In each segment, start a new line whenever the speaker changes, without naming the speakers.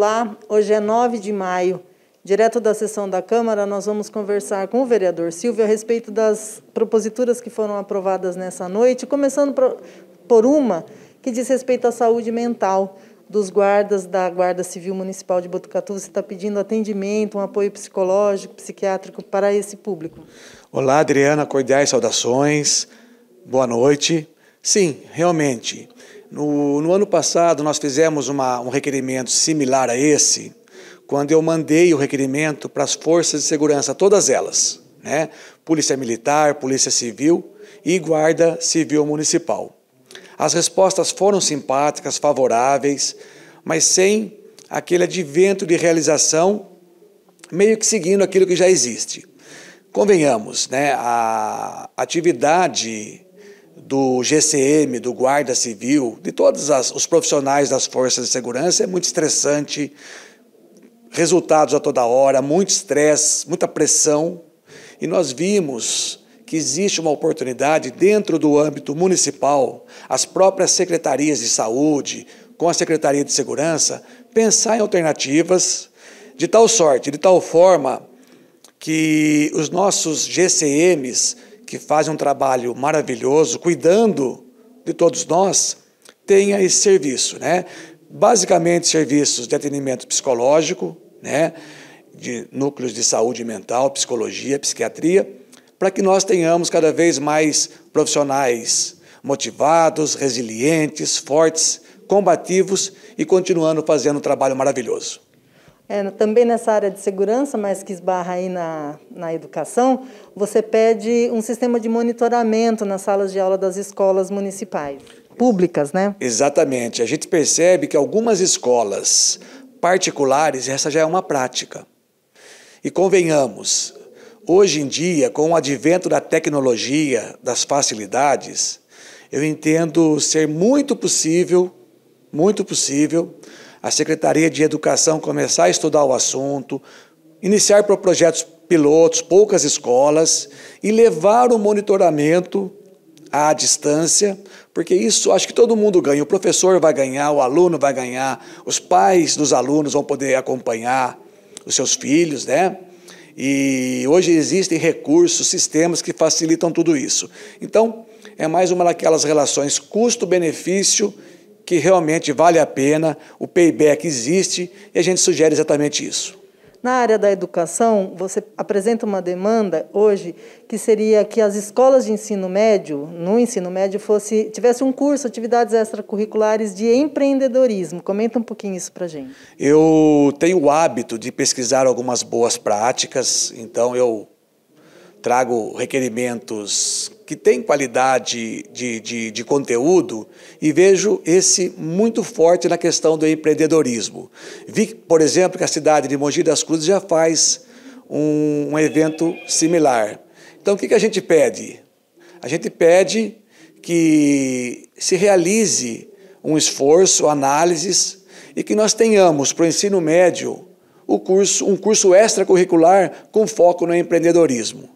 Olá, hoje é 9 de maio. Direto da sessão da Câmara, nós vamos conversar com o vereador Silvio a respeito das proposituras que foram aprovadas nessa noite, começando por uma que diz respeito à saúde mental dos guardas da Guarda Civil Municipal de Botucatu. Você está pedindo atendimento, um apoio psicológico, psiquiátrico para esse público.
Olá, Adriana, cordiais saudações, boa noite. Sim, realmente, no, no ano passado, nós fizemos uma, um requerimento similar a esse, quando eu mandei o requerimento para as forças de segurança, todas elas, né? Polícia Militar, Polícia Civil e Guarda Civil Municipal. As respostas foram simpáticas, favoráveis, mas sem aquele advento de realização, meio que seguindo aquilo que já existe. Convenhamos, né? a atividade do GCM, do Guarda Civil, de todos as, os profissionais das forças de segurança é muito estressante, resultados a toda hora, muito estresse, muita pressão. E nós vimos que existe uma oportunidade dentro do âmbito municipal, as próprias secretarias de saúde, com a Secretaria de Segurança, pensar em alternativas de tal sorte, de tal forma que os nossos GCMs que fazem um trabalho maravilhoso, cuidando de todos nós, tenha esse serviço, né? Basicamente, serviços de atendimento psicológico, né? De núcleos de saúde mental, psicologia, psiquiatria, para que nós tenhamos cada vez mais profissionais motivados, resilientes, fortes, combativos e continuando fazendo um trabalho maravilhoso
é, também nessa área de segurança, mas que esbarra aí na, na educação, você pede um sistema de monitoramento nas salas de aula das escolas municipais, públicas, né?
Exatamente. A gente percebe que algumas escolas particulares, essa já é uma prática. E convenhamos, hoje em dia, com o advento da tecnologia, das facilidades, eu entendo ser muito possível, muito possível, a Secretaria de Educação começar a estudar o assunto, iniciar para projetos pilotos, poucas escolas, e levar o monitoramento à distância, porque isso acho que todo mundo ganha. O professor vai ganhar, o aluno vai ganhar, os pais dos alunos vão poder acompanhar os seus filhos, né? E hoje existem recursos, sistemas que facilitam tudo isso. Então, é mais uma daquelas relações custo-benefício que realmente vale a pena, o payback existe e a gente sugere exatamente isso.
Na área da educação, você apresenta uma demanda hoje que seria que as escolas de ensino médio, no ensino médio, fosse tivesse um curso, atividades extracurriculares de empreendedorismo. Comenta um pouquinho isso para gente.
Eu tenho o hábito de pesquisar algumas boas práticas, então eu trago requerimentos que têm qualidade de, de, de, conteúdo e vejo esse muito forte na questão do empreendedorismo. Vi, por exemplo, que a cidade de Mogi das Cruzes já faz um, um evento similar. Então, o que, que a gente pede? A gente pede que se realize um esforço, análises e que nós tenhamos para o ensino médio o curso, um curso extracurricular com foco no empreendedorismo.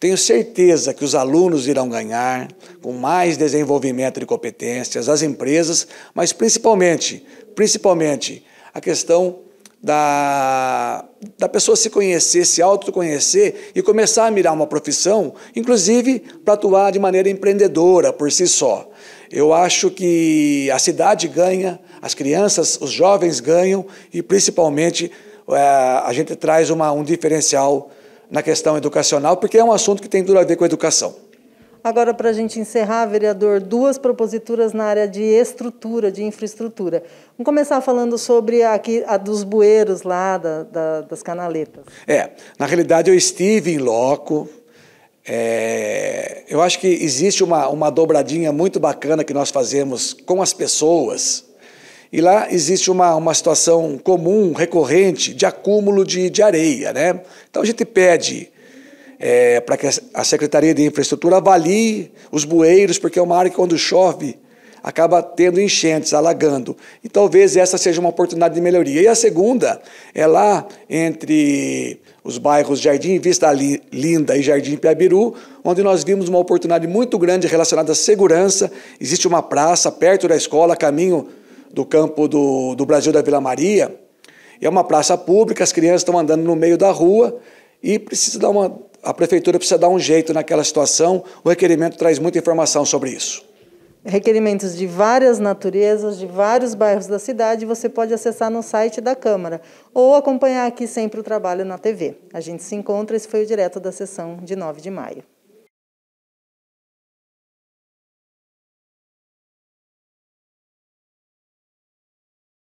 Tenho certeza que os alunos irão ganhar com mais desenvolvimento de competências, as empresas, mas principalmente, principalmente a questão da, da pessoa se conhecer, se autoconhecer e começar a mirar uma profissão, inclusive para atuar de maneira empreendedora por si só. Eu acho que a cidade ganha, as crianças, os jovens ganham e principalmente é, a gente traz uma, um diferencial na questão educacional, porque é um assunto que tem tudo a ver com a educação.
Agora, para a gente encerrar, vereador, duas proposituras na área de estrutura, de infraestrutura. Vamos começar falando sobre a, a dos bueiros lá, da, da, das canaletas.
É, na realidade eu estive em loco, é, eu acho que existe uma, uma dobradinha muito bacana que nós fazemos com as pessoas, e lá existe uma, uma situação comum, recorrente, de acúmulo de, de areia. Né? Então a gente pede é, para que a Secretaria de Infraestrutura avalie os bueiros, porque é uma área que quando chove acaba tendo enchentes, alagando. E talvez essa seja uma oportunidade de melhoria. E a segunda é lá entre os bairros Jardim Vista Linda e Jardim Piabiru, onde nós vimos uma oportunidade muito grande relacionada à segurança. Existe uma praça perto da escola, caminho do campo do, do Brasil da Vila Maria. E é uma praça pública, as crianças estão andando no meio da rua e precisa dar uma, a prefeitura precisa dar um jeito naquela situação. O requerimento traz muita informação sobre isso.
Requerimentos de várias naturezas, de vários bairros da cidade, você pode acessar no site da Câmara ou acompanhar aqui sempre o trabalho na TV. A gente se encontra, esse foi o direto da sessão de 9 de maio.